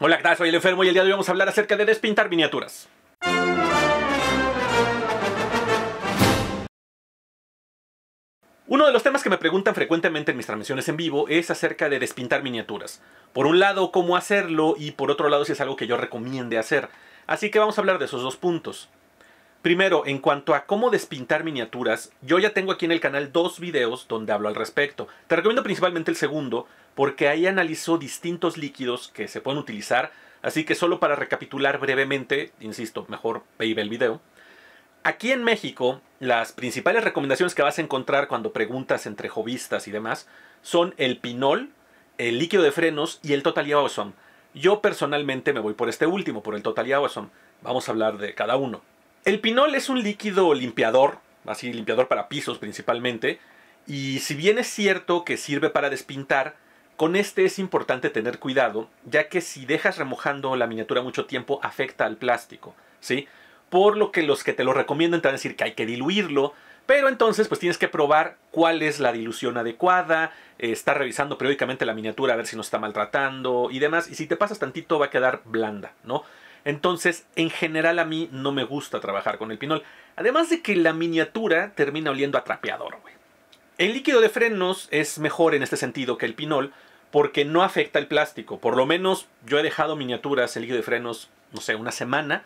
Hola, ¿qué tal? Soy el enfermo y el día de hoy vamos a hablar acerca de despintar miniaturas. Uno de los temas que me preguntan frecuentemente en mis transmisiones en vivo es acerca de despintar miniaturas. Por un lado, cómo hacerlo y por otro lado, si es algo que yo recomiende hacer. Así que vamos a hablar de esos dos puntos. Primero, en cuanto a cómo despintar miniaturas, yo ya tengo aquí en el canal dos videos donde hablo al respecto. Te recomiendo principalmente el segundo, porque ahí analizó distintos líquidos que se pueden utilizar, así que solo para recapitular brevemente, insisto, mejor ve el video. Aquí en México, las principales recomendaciones que vas a encontrar cuando preguntas entre jovistas y demás son el pinol, el líquido de frenos y el Total Awesome. Yo personalmente me voy por este último, por el Total Awesome. Vamos a hablar de cada uno. El pinol es un líquido limpiador, así limpiador para pisos principalmente, y si bien es cierto que sirve para despintar, con este es importante tener cuidado, ya que si dejas remojando la miniatura mucho tiempo afecta al plástico, ¿sí? Por lo que los que te lo recomiendan te van a decir que hay que diluirlo, pero entonces pues tienes que probar cuál es la dilución adecuada, eh, estar revisando periódicamente la miniatura a ver si no está maltratando y demás, y si te pasas tantito va a quedar blanda, ¿no? Entonces, en general a mí no me gusta trabajar con el pinol. Además de que la miniatura termina oliendo a trapeador, güey. El líquido de frenos es mejor en este sentido que el pinol porque no afecta el plástico. Por lo menos yo he dejado miniaturas en líquido de frenos, no sé, una semana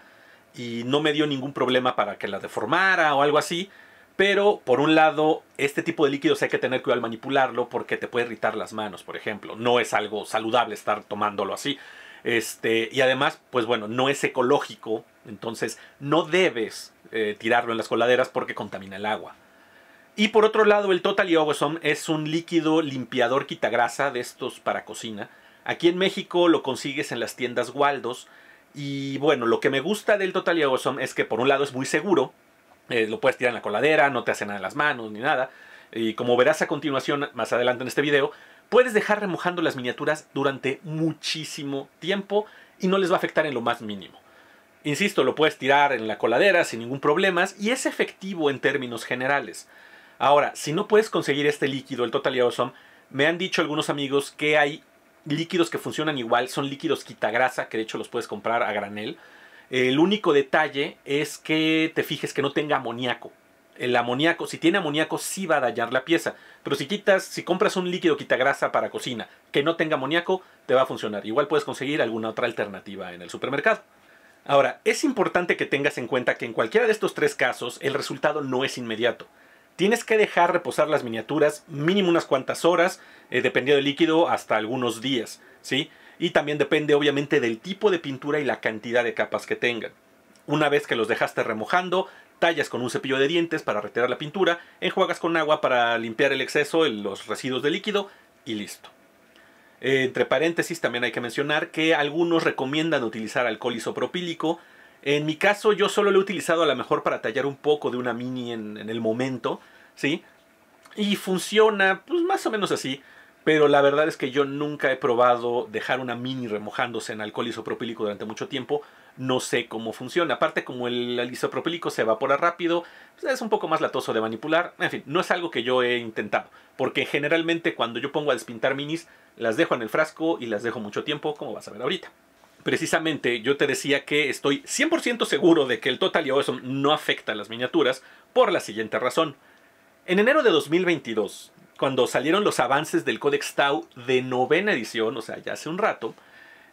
y no me dio ningún problema para que la deformara o algo así. Pero por un lado, este tipo de líquidos hay que tener cuidado al manipularlo porque te puede irritar las manos, por ejemplo. No es algo saludable estar tomándolo así. Este, y además, pues bueno, no es ecológico, entonces no debes eh, tirarlo en las coladeras porque contamina el agua. Y por otro lado, el Total Awesome es un líquido limpiador quitagrasa de estos para cocina. Aquí en México lo consigues en las tiendas Waldos. Y bueno, lo que me gusta del Totally Awesome es que por un lado es muy seguro. Eh, lo puedes tirar en la coladera, no te hace nada en las manos ni nada. Y como verás a continuación, más adelante en este video, puedes dejar remojando las miniaturas durante muchísimo tiempo y no les va a afectar en lo más mínimo. Insisto, lo puedes tirar en la coladera sin ningún problema y es efectivo en términos generales. Ahora, si no puedes conseguir este líquido, el Totally Awesome, me han dicho algunos amigos que hay líquidos que funcionan igual, son líquidos quitagrasa, que de hecho los puedes comprar a granel. El único detalle es que te fijes que no tenga amoníaco. El amoníaco, si tiene amoníaco, sí va a dañar la pieza. Pero si quitas, si compras un líquido quitagrasa para cocina que no tenga amoníaco, te va a funcionar. Igual puedes conseguir alguna otra alternativa en el supermercado. Ahora, es importante que tengas en cuenta que en cualquiera de estos tres casos el resultado no es inmediato. Tienes que dejar reposar las miniaturas mínimo unas cuantas horas, eh, dependiendo del líquido, hasta algunos días, ¿sí? Y también depende obviamente del tipo de pintura y la cantidad de capas que tengan. Una vez que los dejaste remojando, tallas con un cepillo de dientes para retirar la pintura, enjuagas con agua para limpiar el exceso, los residuos de líquido y listo. Eh, entre paréntesis también hay que mencionar que algunos recomiendan utilizar alcohol isopropílico en mi caso yo solo lo he utilizado a lo mejor para tallar un poco de una mini en, el momento, ¿sí? Y funciona pues más o menos así. Pero la verdad es que yo nunca he probado dejar una mini remojándose en alcohol isopropílico durante mucho tiempo. No sé cómo funciona. Aparte, como el, isopropílico se evapora rápido, pues, es un poco más latoso de manipular. En fin, no es algo que yo he intentado. Porque generalmente cuando yo pongo a despintar minis, las dejo en el frasco y las dejo mucho tiempo, como vas a ver ahorita. Precisamente yo te decía que estoy 100% seguro de que el Total eso no afecta a las miniaturas por la siguiente razón. En enero de 2022, cuando salieron los avances del Codex Tau de novena edición, o sea, ya hace un rato,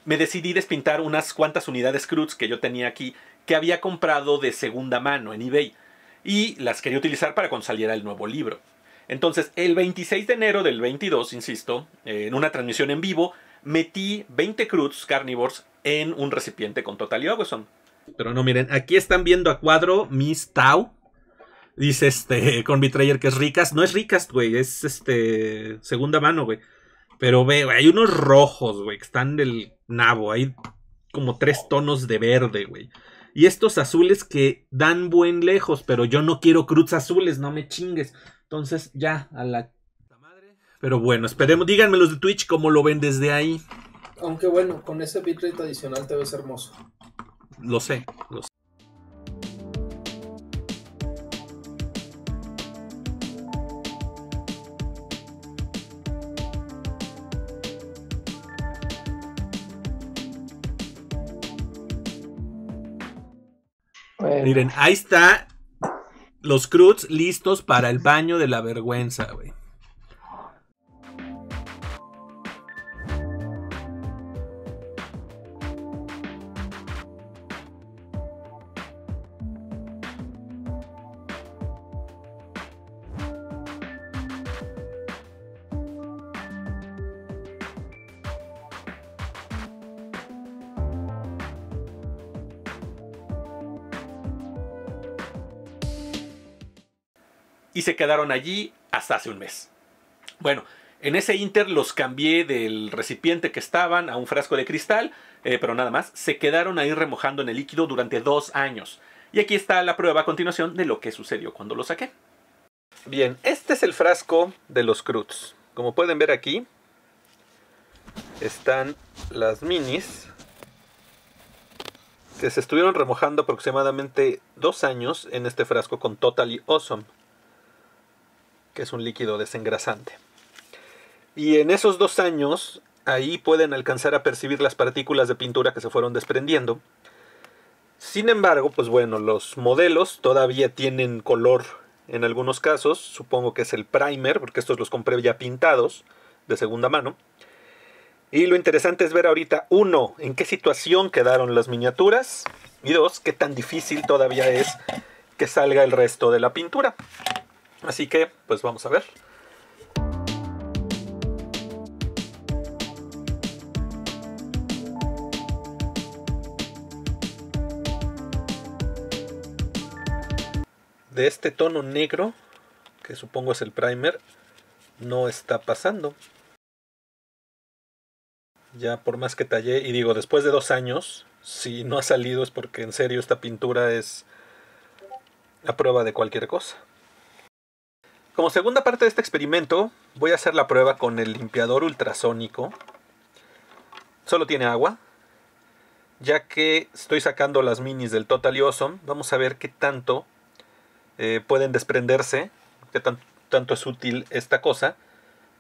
me decidí despintar unas cuantas unidades Cruz que yo tenía aquí que había comprado de segunda mano en eBay y las quería utilizar para cuando saliera el nuevo libro. Entonces, el 26 de enero del 22, insisto, en una transmisión en vivo, metí 20 Cruz Carnivores en un recipiente con Total son... Pero no, miren, aquí están viendo a cuadro Miss Tau. Dice este con Betrayer que es ricas. No es ricas, güey, es este segunda mano, güey. Pero ve, hay unos rojos, güey, que están del nabo. Hay como tres tonos de verde, güey. Y estos azules que dan buen lejos, pero yo no quiero cruz azules, no me chingues. Entonces, ya, a la. Pero bueno, esperemos, díganme los de Twitch cómo lo ven desde ahí. Aunque bueno, con ese bitrate adicional te ves hermoso. Lo sé, lo sé. Miren, ahí está los Cruz listos para el baño de la vergüenza, güey. y se quedaron allí hasta hace un mes. Bueno, en ese inter los cambié del recipiente que estaban a un frasco de cristal, eh, pero nada más, se quedaron ahí remojando en el líquido durante dos años. Y aquí está la prueba a continuación de lo que sucedió cuando lo saqué. Bien, este es el frasco de los Cruz. Como pueden ver aquí, están las minis que se estuvieron remojando aproximadamente dos años en este frasco con Totally Awesome que es un líquido desengrasante. Y en esos dos años, ahí pueden alcanzar a percibir las partículas de pintura que se fueron desprendiendo. Sin embargo, pues bueno, los modelos todavía tienen color en algunos casos, supongo que es el primer, porque estos los compré ya pintados de segunda mano. Y lo interesante es ver ahorita, uno, en qué situación quedaron las miniaturas y dos, qué tan difícil todavía es que salga el resto de la pintura. Así que, pues vamos a ver. De este tono negro, que supongo es el primer, no está pasando. Ya por más que tallé, y digo, después de dos años, si no ha salido es porque en serio esta pintura es a prueba de cualquier cosa. Como segunda parte de este experimento, voy a hacer la prueba con el limpiador ultrasónico. Solo tiene agua. Ya que estoy sacando las minis del Total Awesome, vamos a ver qué tanto eh, pueden desprenderse, qué tanto es útil esta cosa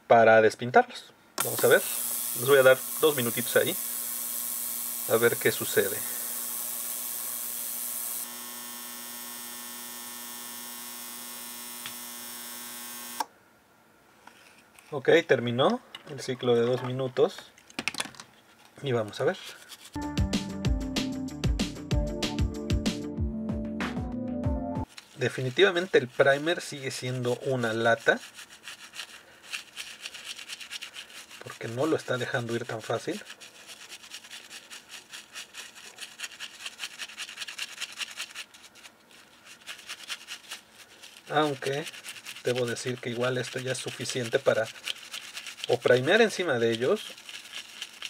para despintarlos. Vamos a ver. Les voy a dar dos minutitos ahí. A ver qué sucede. Ok, terminó el ciclo de dos minutos y vamos a ver. Definitivamente el primer sigue siendo una lata porque no lo está dejando ir tan fácil. Aunque debo decir que igual esto ya es suficiente para o primear encima de ellos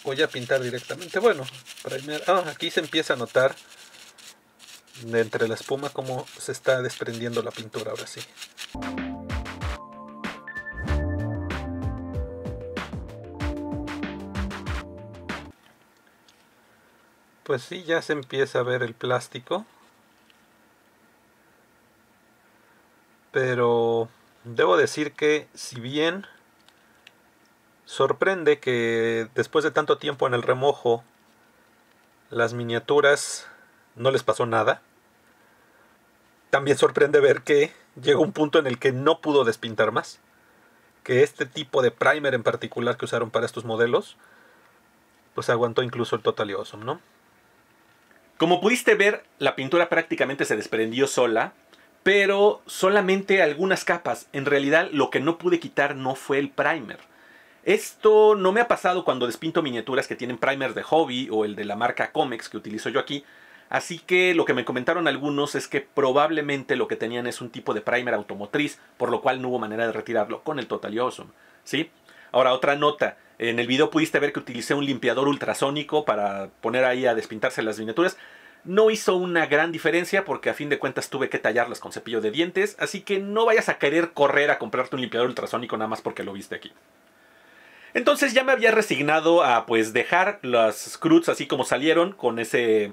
o ya pintar directamente. Bueno, primer, ah, aquí se empieza a notar de entre la espuma cómo se está desprendiendo la pintura ahora sí. Pues sí, ya se empieza a ver el plástico. Pero Debo decir que si bien sorprende que después de tanto tiempo en el remojo las miniaturas no les pasó nada, también sorprende ver que llegó un punto en el que no pudo despintar más. Que este tipo de primer en particular que usaron para estos modelos, pues aguantó incluso el Total Awesome, ¿no? Como pudiste ver, la pintura prácticamente se desprendió sola pero solamente algunas capas. En realidad lo que no pude quitar no fue el primer. Esto no me ha pasado cuando despinto miniaturas que tienen primer de hobby o el de la marca Comex que utilizo yo aquí. Así que lo que me comentaron algunos es que probablemente lo que tenían es un tipo de primer automotriz, por lo cual no hubo manera de retirarlo con el Totally Awesome. ¿Sí? Ahora, otra nota. En el video pudiste ver que utilicé un limpiador ultrasónico para poner ahí a despintarse las miniaturas. No hizo una gran diferencia porque a fin de cuentas tuve que tallarlas con cepillo de dientes, así que no vayas a querer correr a comprarte un limpiador ultrasónico nada más porque lo viste aquí. Entonces ya me había resignado a pues dejar las Scroots así como salieron con ese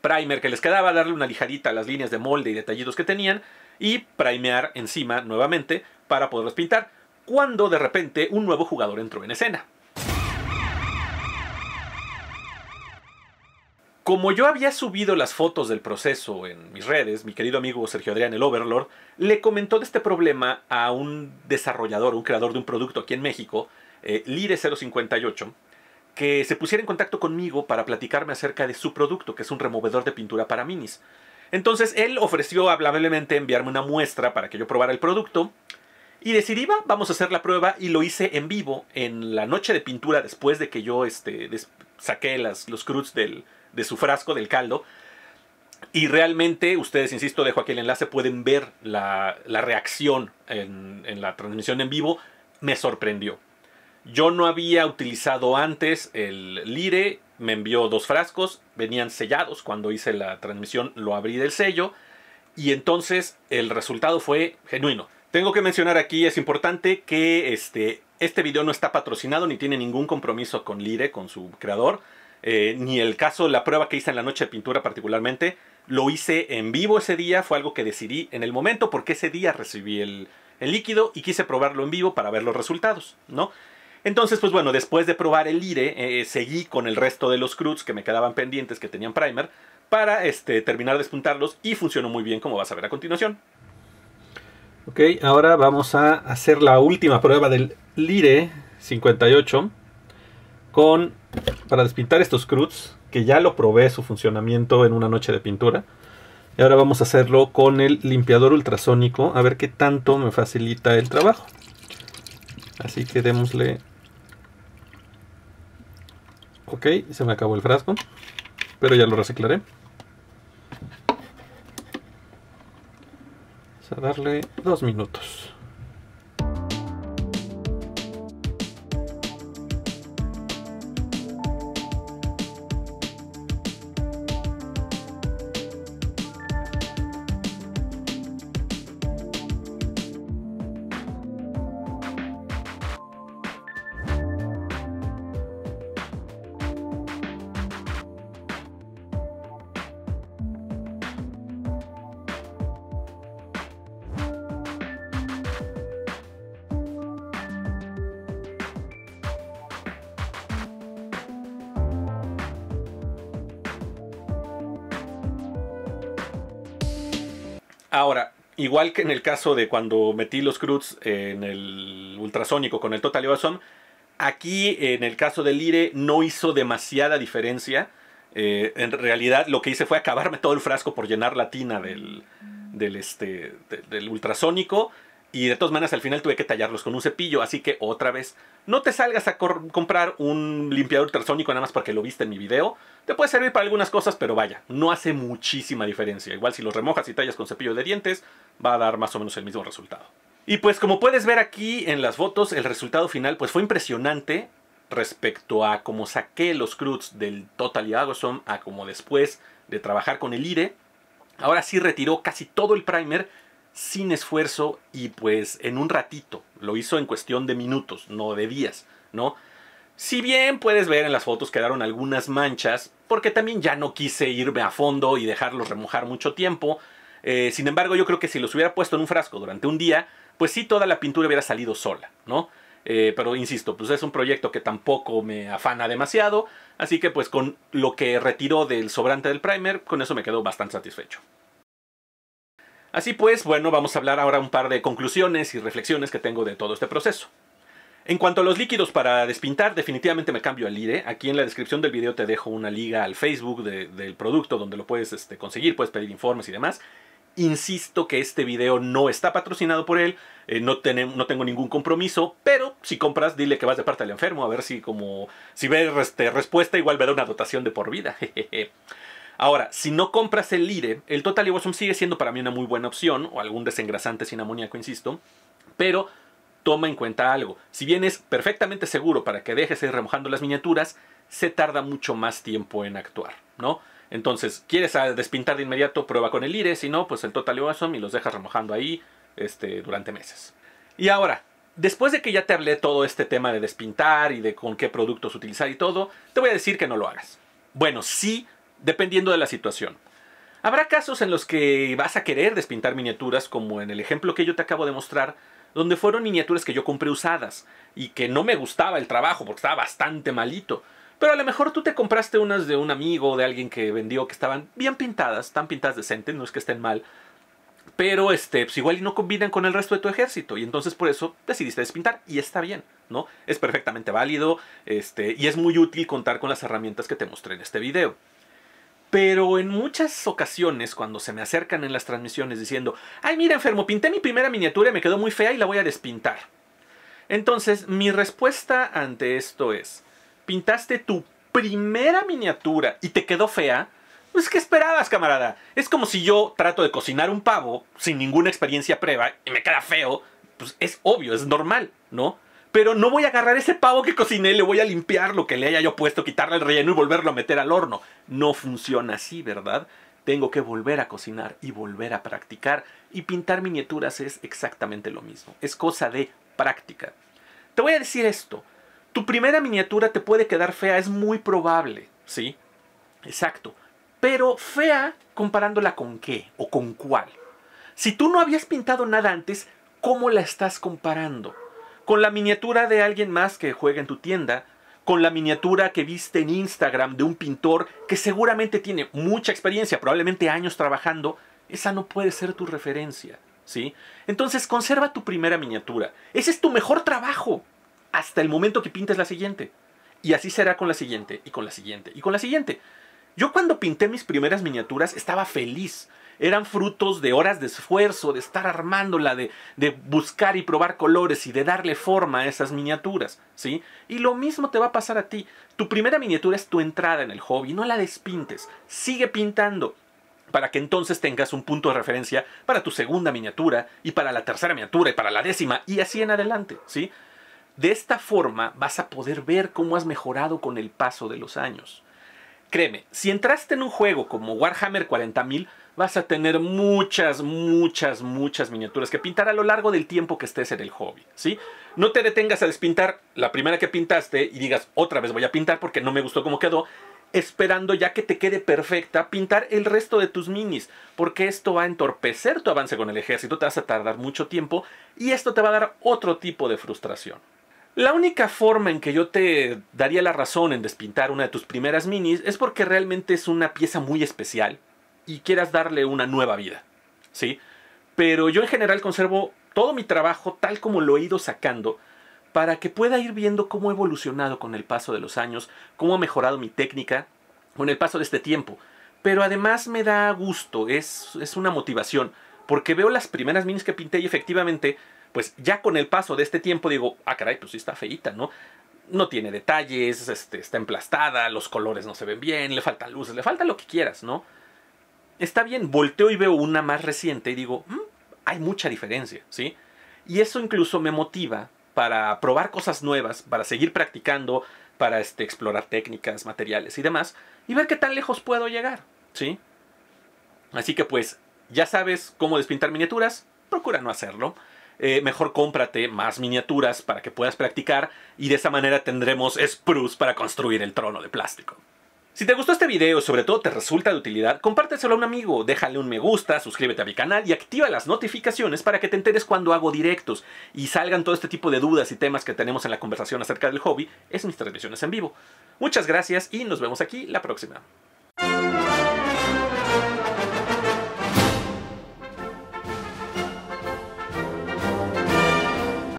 primer que les quedaba, darle una lijadita a las líneas de molde y detallidos que tenían y primear encima nuevamente para poderlas pintar, cuando de repente un nuevo jugador entró en escena. Como yo había subido las fotos del proceso en mis redes, mi querido amigo Sergio Adrián, el Overlord, le comentó de este problema a un desarrollador, un creador de un producto aquí en México, eh, Lire058, que se pusiera en contacto conmigo para platicarme acerca de su producto, que es un removedor de pintura para minis. Entonces él ofreció hablablemente, enviarme una muestra para que yo probara el producto. Y decidí, vamos a hacer la prueba y lo hice en vivo en la noche de pintura después de que yo este, saqué los cruz del, de su frasco, del caldo. Y realmente, ustedes, insisto, dejo aquí el enlace, pueden ver la, reacción en, en, la transmisión en vivo. Me sorprendió. Yo no había utilizado antes el Lire, me envió dos frascos, venían sellados, cuando hice la transmisión lo abrí del sello y entonces el resultado fue genuino. Tengo que mencionar aquí, es importante que este, este video no está patrocinado ni tiene ningún compromiso con Lire, con su creador. Eh, ni el caso, la prueba que hice en la noche de pintura particularmente, lo hice en vivo ese día, fue algo que decidí en el momento porque ese día recibí el, el líquido y quise probarlo en vivo para ver los resultados, ¿no? Entonces, pues bueno, después de probar el IRE, eh, eh, seguí con el resto de los cruds que me quedaban pendientes que tenían primer para este, terminar de despuntarlos y funcionó muy bien como vas a ver a continuación. Ok, ahora vamos a hacer la última prueba del LIRE 58 con para despintar estos cruds, que ya lo probé su funcionamiento en una noche de pintura. Y ahora vamos a hacerlo con el limpiador ultrasónico, a ver qué tanto me facilita el trabajo. Así que démosle... Ok, se me acabó el frasco, pero ya lo reciclaré. Vamos a darle dos minutos. Ahora, igual que en el caso de cuando metí los Cruz en el ultrasónico con el Total Awesome, aquí en el caso del IRE no hizo demasiada diferencia. Eh, en realidad lo que hice fue acabarme todo el frasco por llenar la tina del, del, este, del ultrasónico y de todas maneras, al final tuve que tallarlos con un cepillo. Así que otra vez, no te salgas a comprar un limpiador ultrasónico nada más porque lo viste en mi video. Te puede servir para algunas cosas, pero vaya, no hace muchísima diferencia. Igual si los remojas y tallas con cepillo de dientes, va a dar más o menos el mismo resultado. Y pues como puedes ver aquí en las fotos, el resultado final pues fue impresionante respecto a cómo saqué los cruds del y son a como después de trabajar con el IRE. Ahora sí retiró casi todo el primer sin esfuerzo y pues en un ratito. Lo hizo en cuestión de minutos, no de días, ¿no? Si bien puedes ver en las fotos quedaron algunas manchas, porque también ya no quise irme a fondo y dejarlos remojar mucho tiempo. Eh, sin embargo, yo creo que si los hubiera puesto en un frasco durante un día, pues sí toda la pintura hubiera salido sola, ¿no? Eh, pero insisto, pues es un proyecto que tampoco me afana demasiado, así que pues con lo que retiró del sobrante del primer, con eso me quedo bastante satisfecho. Así pues, bueno, vamos a hablar ahora un par de conclusiones y reflexiones que tengo de todo este proceso. En cuanto a los líquidos para despintar, definitivamente me cambio al IRE. Aquí en la descripción del video te dejo una liga al Facebook del producto donde lo puedes este, conseguir, puedes pedir informes y demás. Insisto que este video no está patrocinado por él, eh, no, tengo ningún compromiso, pero si compras, dile que vas de parte del enfermo, a ver si como si ves este, respuesta, igual verá una dotación de por vida. Ahora, si no compras el Ire, el Total sigue siendo para mí una muy buena opción, o algún desengrasante sin amoníaco, insisto, pero toma en cuenta algo. Si bien es perfectamente seguro para que dejes ir remojando las miniaturas, se tarda mucho más tiempo en actuar, ¿no? Entonces, quieres despintar de inmediato, prueba con el IRE, si no, pues el Total Awesome y los dejas remojando ahí este, durante meses. Y ahora, después de que ya te hablé todo este tema de despintar y de con qué productos utilizar y todo, te voy a decir que no lo hagas. Bueno, sí dependiendo de la situación. Habrá casos en los que vas a querer despintar miniaturas, como en el ejemplo que yo te acabo de mostrar, donde fueron miniaturas que yo compré usadas y que no me gustaba el trabajo porque estaba bastante malito. Pero a lo mejor tú te compraste unas de un amigo o de alguien que vendió que estaban bien pintadas, Están pintadas decentes, no es que estén mal. Pero este, pues, igual y no combinan con el resto de tu ejército. Y entonces por eso decidiste despintar. Y está bien, ¿no? Es perfectamente válido. Este, y es muy útil contar con las herramientas que te mostré en este video. Pero en muchas ocasiones, cuando se me acercan en las transmisiones diciendo, ay, mira, enfermo, pinté mi primera miniatura y me quedó muy fea y la voy a despintar. Entonces, mi respuesta ante esto es, pintaste tu primera miniatura y te quedó fea. Pues, ¿qué esperabas, camarada? Es como si yo trato de cocinar un pavo sin ninguna experiencia prueba y me queda feo. Pues es obvio, es normal, ¿no? pero no voy a agarrar ese pavo que cociné, le voy a limpiar lo que le haya yo puesto, quitarle el relleno y volverlo a meter al horno. No funciona así, ¿verdad? Tengo que volver a cocinar y volver a practicar. Y pintar miniaturas es exactamente lo mismo. Es cosa de práctica. Te voy a decir esto. Tu primera miniatura te puede quedar fea, es muy probable, ¿sí? Exacto. Pero fea comparándola con qué o con cuál. Si tú no habías pintado nada antes, ¿cómo la estás comparando? con la miniatura de alguien más que juega en tu tienda, con la miniatura que viste en Instagram de un pintor que seguramente tiene mucha experiencia, probablemente años trabajando, esa no puede ser tu referencia, ¿sí? Entonces conserva tu primera miniatura. Ese es tu mejor trabajo hasta el momento que pintes la siguiente. Y así será con la siguiente, y con la siguiente, y con la siguiente. Yo cuando pinté mis primeras miniaturas estaba feliz eran frutos de horas de esfuerzo, de estar armándola, de, buscar y probar colores y de darle forma a esas miniaturas, ¿sí? Y lo mismo te va a pasar a ti. Tu primera miniatura es tu entrada en el hobby, no la despintes, sigue pintando para que entonces tengas un punto de referencia para tu segunda miniatura y para la tercera miniatura y para la décima y así en adelante, ¿sí? De esta forma vas a poder ver cómo has mejorado con el paso de los años. Créeme, si entraste en un juego como Warhammer 40.000, vas a tener muchas, muchas, muchas miniaturas que pintar a lo largo del tiempo que estés en el hobby, ¿sí? No te detengas a despintar la primera que pintaste y digas, otra vez voy a pintar porque no me gustó cómo quedó, esperando ya que te quede perfecta pintar el resto de tus minis, porque esto va a entorpecer tu avance con el ejército, te vas a tardar mucho tiempo y esto te va a dar otro tipo de frustración. La única forma en que yo te daría la razón en despintar una de tus primeras minis es porque realmente es una pieza muy especial, y quieras darle una nueva vida, ¿sí? Pero yo en general conservo todo mi trabajo tal como lo he ido sacando para que pueda ir viendo cómo he evolucionado con el paso de los años, cómo ha mejorado mi técnica con el paso de este tiempo. Pero además me da gusto, es, es una motivación, porque veo las primeras minis que pinté y efectivamente, pues ya con el paso de este tiempo digo, ah caray, pues sí está feita, ¿no? no tiene detalles, este, está emplastada, los colores no se ven bien, le faltan luces, le falta lo que quieras, ¿no? está bien, volteo y veo una más reciente y digo, mm, hay mucha diferencia, ¿sí? Y eso incluso me motiva para probar cosas nuevas, para seguir practicando, para este, explorar técnicas, materiales y demás, y ver qué tan lejos puedo llegar, ¿sí? Así que pues, ya sabes cómo despintar miniaturas, procura no hacerlo. Eh, mejor cómprate más miniaturas para que puedas practicar y de esa manera tendremos spruce para construir el trono de plástico. Si te gustó este video sobre todo te resulta de utilidad, compárteselo a un amigo, déjale un me gusta, suscríbete a mi canal y activa las notificaciones para que te enteres cuando hago directos y salgan todo este tipo de dudas y temas que tenemos en la conversación acerca del hobby, es mis transmisiones en vivo. Muchas gracias y nos vemos aquí la próxima.